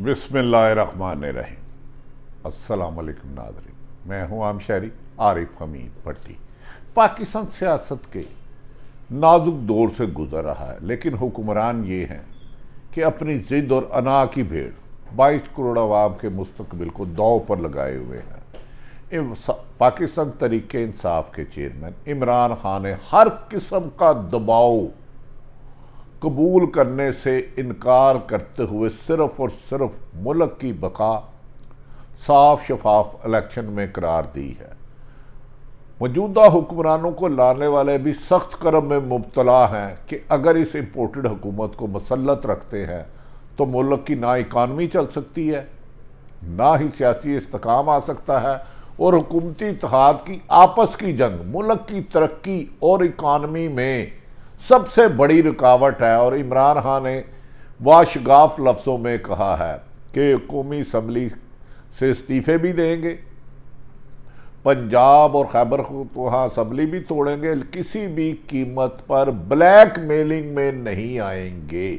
बसमान रहीम असलकम नाजरीन मैं हूं आम शहरी आरिफ हमीद भट्टी पाकिस्तान सियासत के नाजुक दौर से गुजर रहा है लेकिन हुक्मरान ये हैं कि अपनी ज़िद और अना की भीड़ बाईस करोड़ आवाम के मुस्तबिल को दाव पर लगाए हुए हैं पाकिस्तान तरीके इंसाफ के चेयरमैन इमरान खान ने हर किस्म का दबाव कबूल करने से इनकार करते हुए सिर्फ और सिर्फ मुल्क की बका साफ शफाफ इलेक्शन में करार दी है मौजूदा हुक्मरानों को लाने वाले भी सख्त कर्म में मुबतला हैं कि अगर इस इम्पोर्टेड हुकूमत को मसलत रखते हैं तो मुल्क की ना इकानमी चल सकती है ना ही सियासी इसकाम आ सकता है और हुकूमती इतिहाद की आपस की जंग मुल्क की तरक्की और इकानमी में सबसे बड़ी रुकावट है और इमरान खान ने वाशगाफ लफ्ज़ों में कहा है कि कौमी असम्बली से इस्तीफ़े भी देंगे पंजाब और खैबर वहाँ असम्बली भी तोड़ेंगे किसी भी कीमत पर ब्लैक मेलिंग में नहीं आएंगे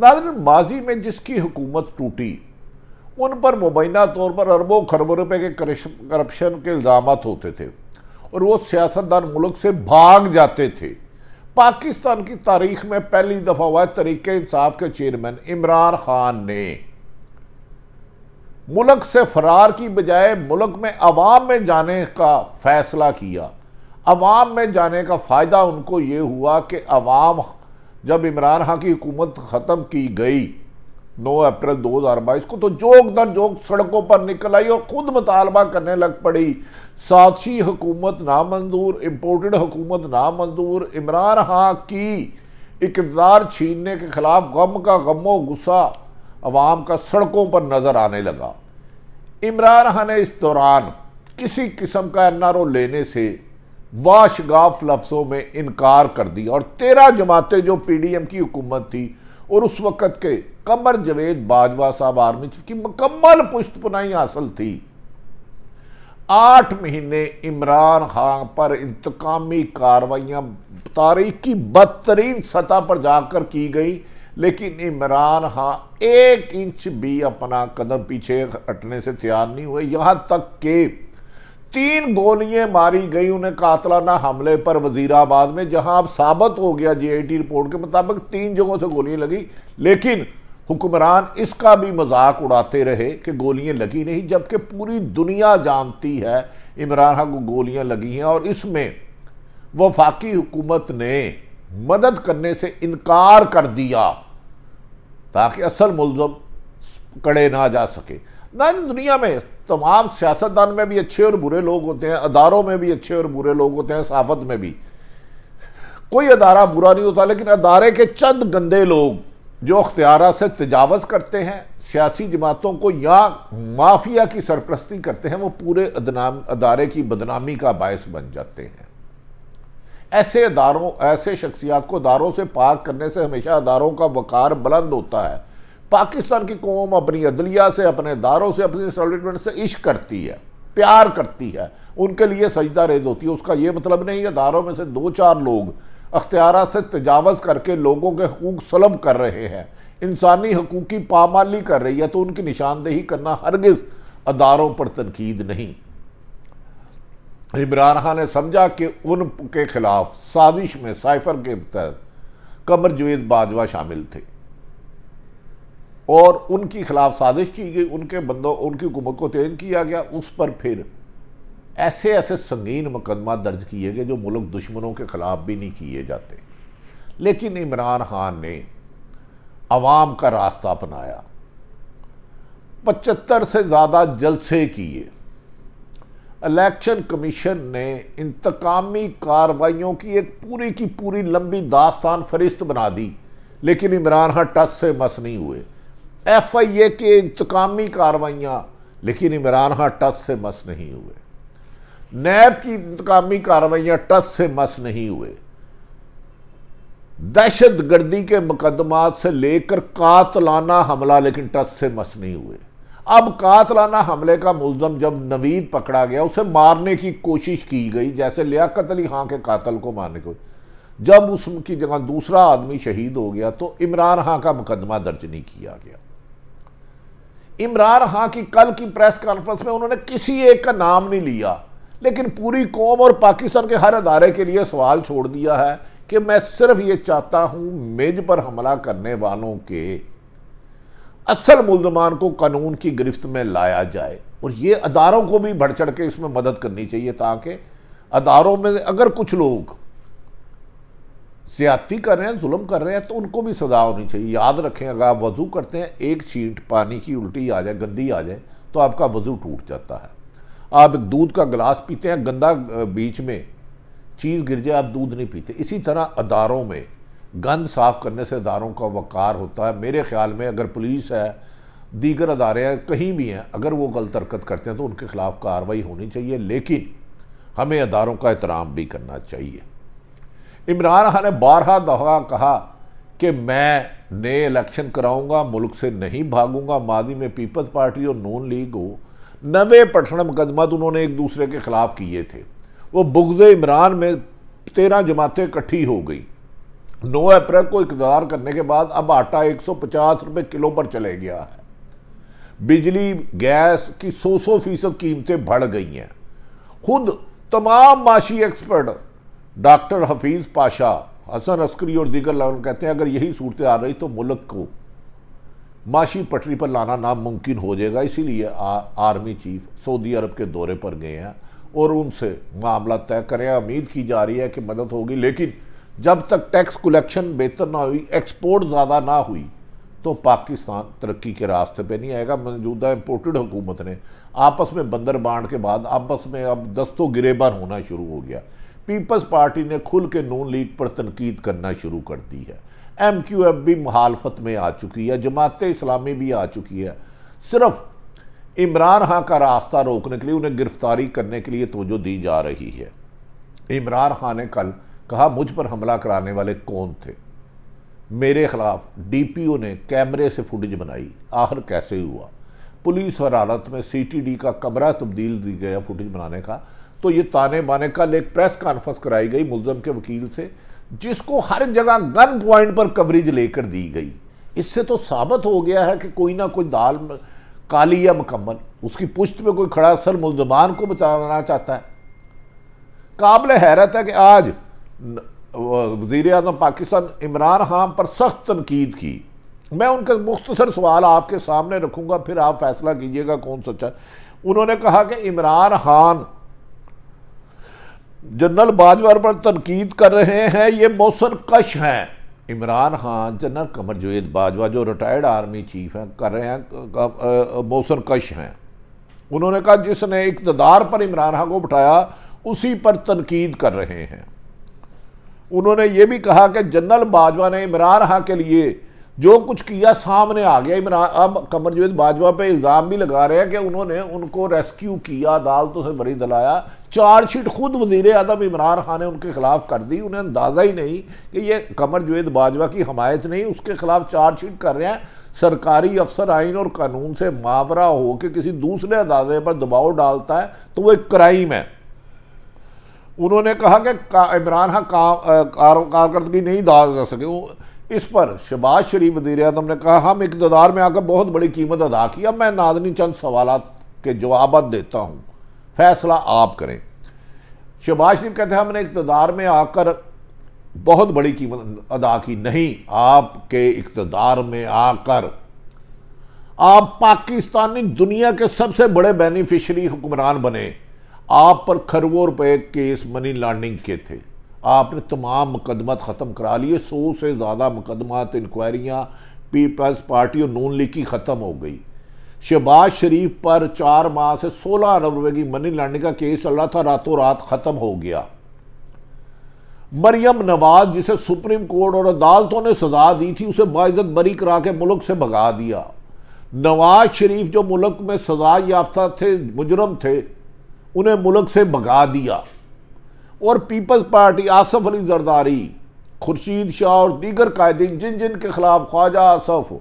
नादन माजी में जिसकी हुकूमत टूटी उन पर मुबैना तौर पर अरबों खरबों रुपए के करप्शन के इल्ज़ाम होते थे और वो सियासतदान मुल्क से भाग जाते थे पाकिस्तान की तारीख में पहली दफ़ा हुआ तरीके इंसाफ के चेयरमैन इमरान खान ने मुल्क से फरार की बजाय मुल्क में आवाम में जाने का फैसला किया आवाम में जाने का फ़ायदा उनको ये हुआ कि अवाम जब इमरान खान की हुकूमत ख़त्म की गई 9 अप्रैल 2022 को तो जोक दर जोक सड़कों पर निकल आई और खुद मुतालबा करने लग पड़ी साक्षी हुकूमत नामंजूर इम्पोर्टेड हुकूमत नामंजूर इमरान खां की इकदार छीनने के खिलाफ गम का गमो गुस्सा अवाम का सड़कों पर नज़र आने लगा इमरान खान ने इस दौरान किसी किस्म का एन आर ओ लेने से वाशगाफ लफ्ज़ों में इनकार कर दिया और तेरह जमातें जो पी डी एम की हुकूमत थी और उस वक़्त के कमर जवेद बाजवा साहब आर्मी चीफ की मुकम्मल पुनाई हासिल थी आठ महीने इमरान खान पर इंतकामी कार्रवाइयाँ तारीख की बदतरीन सतह पर जाकर की गई लेकिन इमरान खान एक इंच भी अपना कदम पीछे हटने से तैयार नहीं हुए यहां तक के तीन गोलियां मारी गई उन्हें कातलाना हमले पर वजीराबाद में जहां अब साबित हो गया जीआईटी रिपोर्ट के मुताबिक तीन जगहों से गोलियां लगी लेकिन हुक्मरान इसका भी मजाक उड़ाते रहे कि गोलियां लगी नहीं जबकि पूरी दुनिया जानती है इमरान खान को गोलियां लगी हैं और इसमें वफाकी हुकूमत ने मदद करने से इनकार कर दिया ताकि असल मुलम कड़े ना जा सके ना इन दुनिया में तमाम सियासतदान में भी अच्छे और बुरे लोग होते हैं अदारों में भी अच्छे और बुरे लोग होते हैं सहाफत में भी कोई अदारा बुरा नहीं होता लेकिन अदारे के चंद गंदे लोग जो अख्तियार से तजावज़ करते हैं सियासी जमातों को या माफिया की सरप्रस्ती करते हैं वो पूरे अदनाम अदारे की बदनामी का बायस बन जाते हैं ऐसे अदारों ऐसे शख्सियात को अदारों से पाक करने से हमेशा अदारों का वक़ार बुलंद होता है पाकिस्तान की कौम अपनी अदलिया से अपने अदारों से अपनी इंस्टॉलमेंट से इश्क करती है प्यार करती है उनके लिए सजदा रेज होती है उसका ये मतलब नहीं है अदारों में से दो चार लोग अख्तियार से तजावज़ करके लोगों के हकूक सलम कर रहे हैं इंसानी हकूक़ की पामाली कर रही है तो उनकी निशानदेही करना हरगज़ अदारों पर तनकीद नहीं इमरान खान ने समझा कि उन के खिलाफ साजिश में साइफर के तहत कमर जवेद बाजवा शामिल थे और उनकी खिलाफ साजिश की गई उनके बंदों उनकी हुकूमत को तैन किया गया उस पर फिर ऐसे ऐसे संगीन मुकदमा दर्ज किए गए जो मुल्क दुश्मनों के ख़िलाफ़ भी नहीं किए जाते लेकिन इमरान खान ने आवाम का रास्ता अपनाया पचहत्तर से ज़्यादा जलसे किए इलेक्शन कमीशन ने इंतकामी कार्रवाइयों की एक पूरी की पूरी लंबी दास्तान फरिस्त बना दी लेकिन इमरान खान टस से मस नहीं हुए एफ आई ए के इंतकामी कार्रवाइयाँ लेकिन इमरान खान टस से मस नहीं हुए नैब की इंतकामी कार्रवाइयां टस से मस नहीं हुए दहशत गर्दी के मुकदमात से लेकर कातलाना हमला लेकिन टस से मस नहीं हुए अब कातलाना हमले का मुलजम जब नवीद पकड़ा गया उसे मारने की कोशिश की गई जैसे लियाकत अली खां के कातल को मारने को जब उसकी जगह दूसरा आदमी शहीद हो गया तो इमरान खां का मुकदमा दर्ज नहीं किया गया इमरान खां की कल की प्रेस कॉन्फ्रेंस में उन्होंने किसी एक का नाम नहीं लिया लेकिन पूरी कौम और पाकिस्तान के हर अदारे के लिए सवाल छोड़ दिया है कि मैं सिर्फ ये चाहता हूँ मेज पर हमला करने वालों के असल मुलजमान को कानून की गिरफ्त में लाया जाए और ये अदारों को भी बढ़ चढ़ के इसमें मदद करनी चाहिए ताकि अदारों में अगर कुछ लोग ज्यादती कर रहे हैं जुल्म कर रहे हैं तो उनको भी सजा होनी चाहिए याद रखें अगर आप वज़ू करते हैं एक छींट पानी की उल्टी आ जाए गंदी आ जाए तो आपका वज़ू टूट जाता है आप एक दूध का गिलास पीते हैं गंदा बीच में चीज़ गिर जाए आप दूध नहीं पीते इसी तरह अदारों में गंद साफ़ करने से अदारों का वक़ार होता है मेरे ख्याल में अगर पुलिस है दीगर अदारे हैं कहीं भी हैं अगर वो गलत हरकत करते हैं तो उनके ख़िलाफ़ कार्रवाई होनी चाहिए लेकिन हमें अदारों का एहतराम भी करना चाहिए इमरान खान ने बारह दफ़ा कहा कि मैं नए इलेक्शन कराऊंगा मुल्क से नहीं भागूंगा माजी में पीपल्स पार्टी और नून लीग हो नवे पठन मुकदमत तो उन्होंने एक दूसरे के ख़िलाफ़ किए थे वो बुगज़ इमरान में तेरह जमातें इकट्ठी हो गई नौ अप्रैल को इकदार करने के बाद अब आटा एक सौ पचास रुपये किलो पर चले गया है बिजली गैस की सौ सौ फीसद कीमतें बढ़ गई हैं खुद तमाम माशी एक्सपर्ट डॉक्टर हफीज़ पाशा हसन अस्करी और दीगर लाल कहते हैं अगर यही सूरत आ रही तो मुल्क को माशी पटरी पर लाना नामुमकिन हो जाएगा इसीलिए आर्मी चीफ सऊदी अरब के दौरे पर गए हैं और उनसे मामला तय करें उम्मीद की जा रही है कि मदद होगी लेकिन जब तक टैक्स कलेक्शन बेहतर ना हुई एक्सपोर्ट ज़्यादा ना हुई तो पाकिस्तान तरक्की के रास्ते पे नहीं आएगा मौजूदा इम्पोर्टेड हुकूमत ने आपस में बंदर बांट के बाद आपस में अब दस्तों गिरेबार होना शुरू हो गया पीपल्स पार्टी ने खुल के नून लीग पर तनकीद करना शुरू कर दी है एम क्यू एफ भी मुहालफत में आ चुकी है जमात इस्लामी भी आ चुकी है सिर्फ इमरान खां का रास्ता रोकने के लिए उन्हें गिरफ्तारी करने के लिए तोजो दी जा रही है इमरान खान ने कल कहा मुझ पर हमला कराने वाले कौन थे मेरे खिलाफ डीपीओ ने कैमरे से फुटेज बनाई आखिर कैसे हुआ पुलिस और अदालत में सीटीडी का कमरा तब्दील दी गया फुटेज बनाने का तो ये ताने बाने कल एक प्रेस कॉन्फ्रेंस कराई गई मुलजम के वकील से जिसको हर जगह गन पॉइंट पर कवरेज लेकर दी गई इससे तो साबित हो गया है कि कोई ना कोई दाल काली या मुकम्मल उसकी पुश्त में कोई खड़ा सर मुलजमान को बचाना चाहता है काबिल हैरत है कि आज वजीर अजम पाकिस्तान इमरान खान पर सख्त तनकीद की मैं उनका मुख्तसर सवाल आपके सामने रखूंगा फिर आप फैसला कीजिएगा कौन सच्चा उन्होंने कहा कि इमरान खान जनरल बाजवा पर तनकीद कर रहे हैं ये मौसन कश हैं इमरान खान जनरल कमर जवेद बाजवा जो रिटायर्ड आर्मी चीफ हैं कर रहे हैं मौसन कश हैं उन्होंने कहा जिसने इकतदार पर इमरान खान को बिठाया उसी पर तनकीद कर रहे हैं उन्होंने ये भी कहा कि जनरल बाजवा ने इमरान खान के लिए जो कुछ किया सामने आ गया इमरान अब कमर जवेद बाजवा पे इल्ज़ाम भी लगा रहे हैं कि उन्होंने उनको रेस्क्यू किया अदालतों से बरी दिलाया चार्जशीट खुद वजीर अदम इमरान खान ने उनके खिलाफ कर दी उन्हें अंदाज़ा ही नहीं कि ये कमर जवेद बाजवा की हमायत नहीं उसके खिलाफ चार्जशीट कर रहे हैं सरकारी अफसर आइन और कानून से मावरा हो के किसी दूसरे अंदाजे पर दबाव डालता है तो वो एक क्राइम है उन्होंने कहा कि इमरान खान कारदगी नहीं डाल सके इस पर शहबाज शरीफ वजीर अजम ने कहा हम इकतदार में आकर बहुत बड़ी कीमत अदा की अब मैं नादनी चंद सवाल के जवाब देता हूँ फैसला आप करें शहबाज शरीफ कहते हैं हमने इकतदार में आकर बहुत बड़ी कीमत अदा की नहीं आपके इकतदार में आकर आप पाकिस्तानी दुनिया के सबसे बड़े बेनिफिशरी हुक्मरान बने आप पर खरबों रुपए केस मनी लॉन्ड्रिंग के थे आपने तमाम मुकदमत ख़त्म करा लिए सौ से ज़्यादा मुकदमत इंक्वायरियाँ पीपल्स पार्टी और नून लीग की ख़त्म हो गई शहबाज शरीफ पर चार माह से सोलह अरब रुपये की मनी लड़ने का केस चल रहा था रातों रात ख़त्म हो गया मरियम नवाज जिसे सुप्रीम कोर्ट और अदालतों ने सजा दी थी उसे बाइज़त बरी करा के मुल्क से भगा दिया नवाज शरीफ जो मुल्क में सजा याफ्ता थे मुजरम थे उन्हें मुल्क से भगा दिया और पीपल्स पार्टी आसफ अली जरदारी खुर्शीद शाह और दीगर कायदे जिन जिन के खिलाफ ख्वाजा आसफ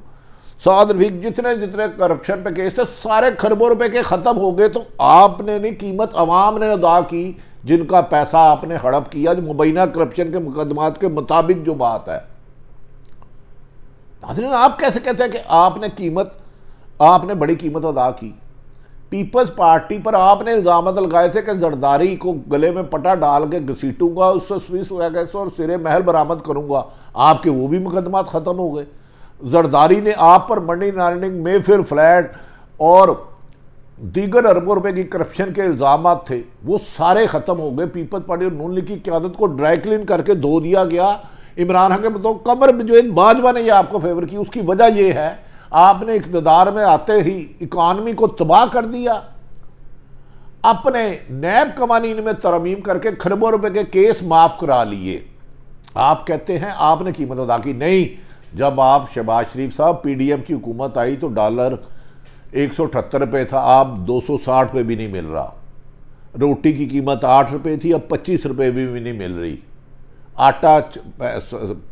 साद रफीक जितने जितने करप्शन पे केस थे सारे खरबों रुपए के ख़त्म हो गए तो आपने नहीं कीमत अवाम ने अदा की जिनका पैसा आपने हड़प किया जो मुबैना करप्शन के मुकदमात के मुताबिक जो बात है नाजरीन आप कैसे कहते हैं कि आपने कीमत आपने बड़ी कीमत अदा की पीपल्स पार्टी पर आपने इल्ज़ाम लगाए थे कि जरदारी को गले में पटा डाल के घसीटूंगा उससे स्विस और सिरे महल बरामद करूंगा आपके वो भी मुकदमा ख़त्म हो गए जरदारी ने आप पर मंडी में मेफिर फ्लैट और दीगर अरबों रुपए की करप्शन के इल्ज़ाम थे वो सारे ख़त्म हो गए पीपल्स पार्टी और नून लीग की क्यादत को ड्राई क्लीन करके धो दिया गया इमरान खान के मतलब कमर जो बाजवा ने ये आपको फेवर की उसकी वजह यह है आपने इकतदार में आते ही इकानमी को तबाह कर दिया अपने नैब कवानीन में तरमीम करके खरबों रुपए के केस माफ़ करा लिए आप कहते हैं आपने कीमत अदा की नहीं जब आप शहबाज शरीफ साहब पीडीएम की हुकूमत आई तो डॉलर एक सौ अठहत्तर रुपये था आप दो सौ साठ पे भी नहीं मिल रहा रोटी की कीमत आठ रुपये थी अब पच्चीस रुपये भी, भी नहीं मिल रही आटा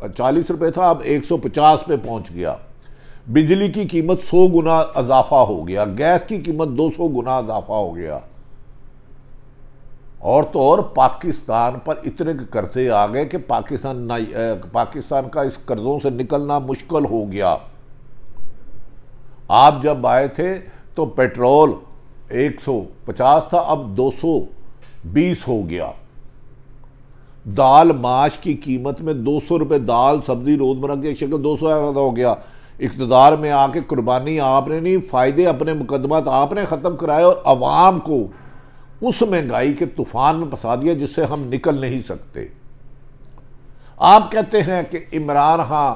चालीस रुपये था अब एक सौ पचास पे पहुंच गया बिजली की कीमत सौ गुना अजाफा हो गया गैस की कीमत दो सौ गुना अजाफा हो गया और तो और पाकिस्तान पर इतने कर्जे आ गए कि पाकिस्तान पाकिस्तान का इस कर्ज़ों से निकलना मुश्किल हो गया आप जब आए थे तो पेट्रोल 150 था अब 220 हो गया दाल माश की कीमत में दो सौ दाल सब्जी रोजमर्रा की शक्ल दो सौ हो गया इकतदार में आके कुर्बानी आपने नहीं फ़ायदे अपने मुकदमा आपने ख़त्म कराए और आवाम को उस महंगाई के तूफ़ान में फंसा दिया जिससे हम निकल नहीं सकते आप कहते हैं कि इमरान खां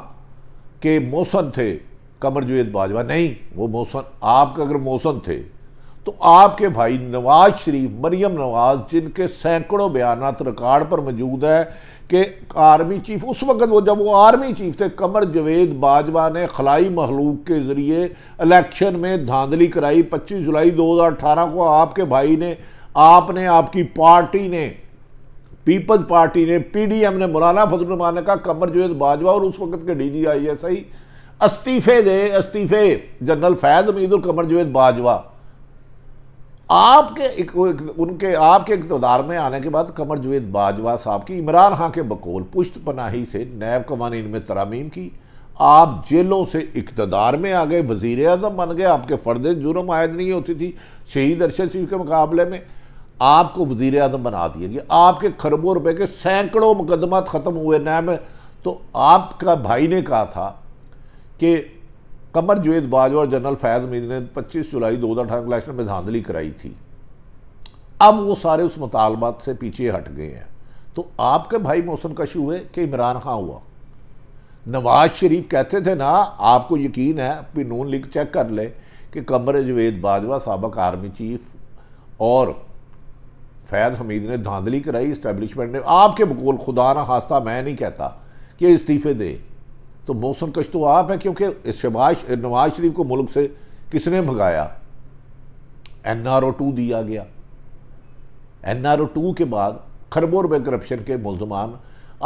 के मौसन थे कमर जुवेद बाजवा नहीं वो मौसन आपके अगर मौसन थे तो आपके भाई नवाज शरीफ मरियम नवाज जिनके सैकड़ों बयान रिकॉर्ड पर मौजूद है कि आर्मी चीफ उस वक्त वो जब वो आर्मी चीफ थे कमर जवेद बाजवा ने खलाई महलूक के ज़रिए इलेक्शन में धांधली कराई 25 जुलाई 2018 को आपके भाई ने आपने आपकी पार्टी ने पीपल्स पार्टी ने पीडीएम ने मौलाना फजलरहमान ने कहा कमर जवेद बाजवा और उस वक्त के D G I S I इस्तीफ़े दे इस्तीफ़े जनरल फैज़ अमीदुल कमर जवेद बाजवा आपके एक, उनके आपके इकतदार में आने के बाद कमर जुवेद बाजवा साहब की इमरान खां के बकोल पुश्त पनाही से नैब कवानी में तरामीम की आप जेलों से इकतदार में आ गए वजीर अजम बन गए आपके फर्द जुर्म आयद नहीं होती थी शहीद अरशद शरीफ के मुकाबले में आपको वजीर अजम बना दिया गया आपके खरबों रुपए के सैकड़ों मुकदमा ख़त्म हुए नैब तो आपका भाई ने कहा था कि कमर जुवेद बाजवा और जनरल फैज़ मीर ने 25 जुलाई दो हज़ार अठारह इलेक्शन में धांधली कराई थी अब वो सारे उस मुतालबात से पीछे हट गए हैं तो आपके भाई मोहसन कश हुए कि इमरान खां हुआ नवाज शरीफ कहते थे ना आपको यकीन है अपनी नून लीग चेक कर ले कि कमर जुवेद बाजवा सबक आर्मी चीफ और फैज हमीद ने धांधली कराई इस्टेब्लिशमेंट ने आपके बकोल खुदा ना खास्ता मैं नहीं कहता कि इस्तीफे दे तो मोहसन कश तो आप हैं क्योंकि शबाज नवाज शरीफ को मुल्क से किसने भगाया एन आर ओ टू दिया गया एन आर ओ टू के बाद खरबों रुपये करप्शन के मुलजमान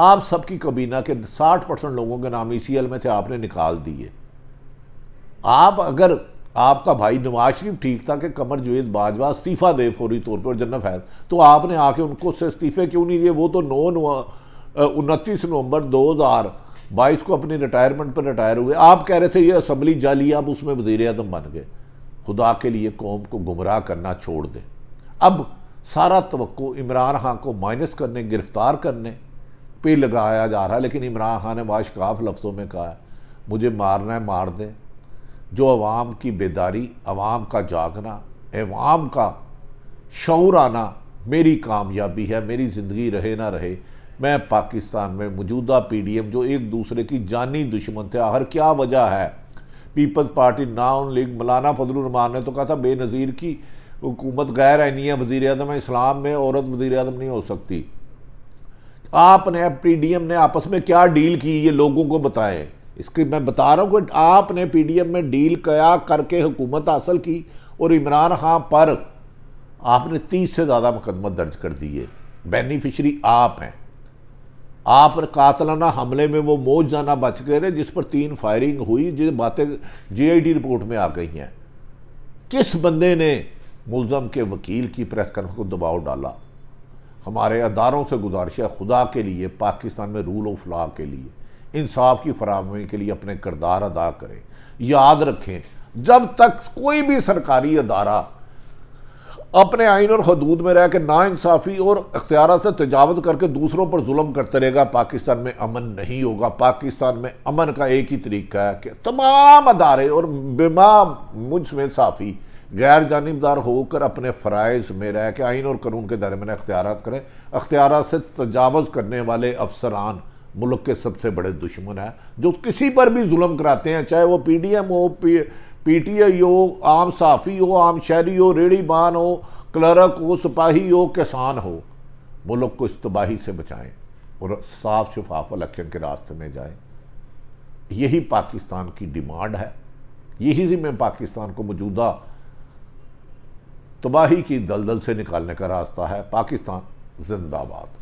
आप सबकी कबीना के साठ परसेंट लोगों के नाम ई सी एल में थे आपने निकाल दिए आप अगर आपका भाई नवाज शरीफ ठीक था कि कमर जुवेद बाजवा इस्तीफ़ा दे फौरी तौर पर जन्ना फैज तो आपने आके उनको से इस्तीफ़े क्यों नहीं दिए वो तो नौ उनतीस नवंबर दो हज़ार बाईस को अपनी रिटायरमेंट पर रिटायर हुए आप कह रहे थे ये असम्बली जाली आप उसमें वजीर अदम बन गए खुदा के लिए कौम को गुमराह करना छोड़ दें अब सारा तो इमरान खान को माइनस करने गिरफ्तार करने पे लगाया जा रहा है लेकिन इमरान खान ने बाशकाफ़ लफ्ज़ों में कहा मुझे मारना है मार दें जो अवाम की बेदारी अवाम का जागना अवाम का शौर आना मेरी कामयाबी है मेरी ज़िंदगी रहे ना रहे मैं पाकिस्तान में मौजूदा पीडीएम जो एक दूसरे की जानी दुश्मन थे आखिर क्या वजह है पीपल्स पार्टी नाउन लीग मौलाना फजलरहमान ने तो कहा था बेनज़ीर की हुकूमत गैर आइनी है वज़ी अजम इस्लाम में औरत वज़ी अजम नहीं हो सकती आपने पीडीएम ने आपस में क्या डील की ये लोगों को बताए इसकी मैं बता रहा हूँ कि आपने पीडीएम में डील क्या करके हुकूमत हासिल की और इमरान खान पर आपने तीस से ज़्यादा मुकदमा दर्ज कर दिए बेनिफिशरी आप हैं आप कातलाना हमले में वो मौज जाना बच गए रहे जिस पर तीन फायरिंग हुई जो बातें जीआईडी रिपोर्ट में आ गई हैं किस बंदे ने मुलम के वकील की प्रेस कॉन्फ्रेंस को दबाव डाला हमारे अदारों से गुजारिश है खुदा के लिए पाकिस्तान में रूल ऑफ लॉ के लिए इंसाफ की फरहमी के लिए अपने किरदार अदा करें याद रखें जब तक कोई भी सरकारी अदारा अपने आइन और हदूद में रह कर नाानसाफ़ी और अख्तियार से तजावत करके दूसरों पर जुल्म करते रहेगा पाकिस्तान में अमन नहीं होगा पाकिस्तान में अमन का एक ही तरीका है कि तमाम अदारे और बिमा मुझ में साफ़ी गैर जानबदार होकर अपने फ़रज़ में रह के आइन और कानून के दायरे में अख्तियार करें अख्तियार से तजावज़ करने वाले अफसरान मुल्क के सबसे बड़े दुश्मन हैं जो किसी पर भी जुल्म कराते हैं चाहे वो पी डी एम हो पी पीटीआई हो आम साफ़ी हो आम शहरी हो रेड़ी बान हो क्लर्क हो सिपाही हो किसान हो मुल्क को इस तबाही से बचाएं और साफ शफाफ इलेक्शन के रास्ते में जाएं यही पाकिस्तान की डिमांड है यही से पाकिस्तान को मौजूदा तबाही की दलदल से निकालने का रास्ता है पाकिस्तान जिंदाबाद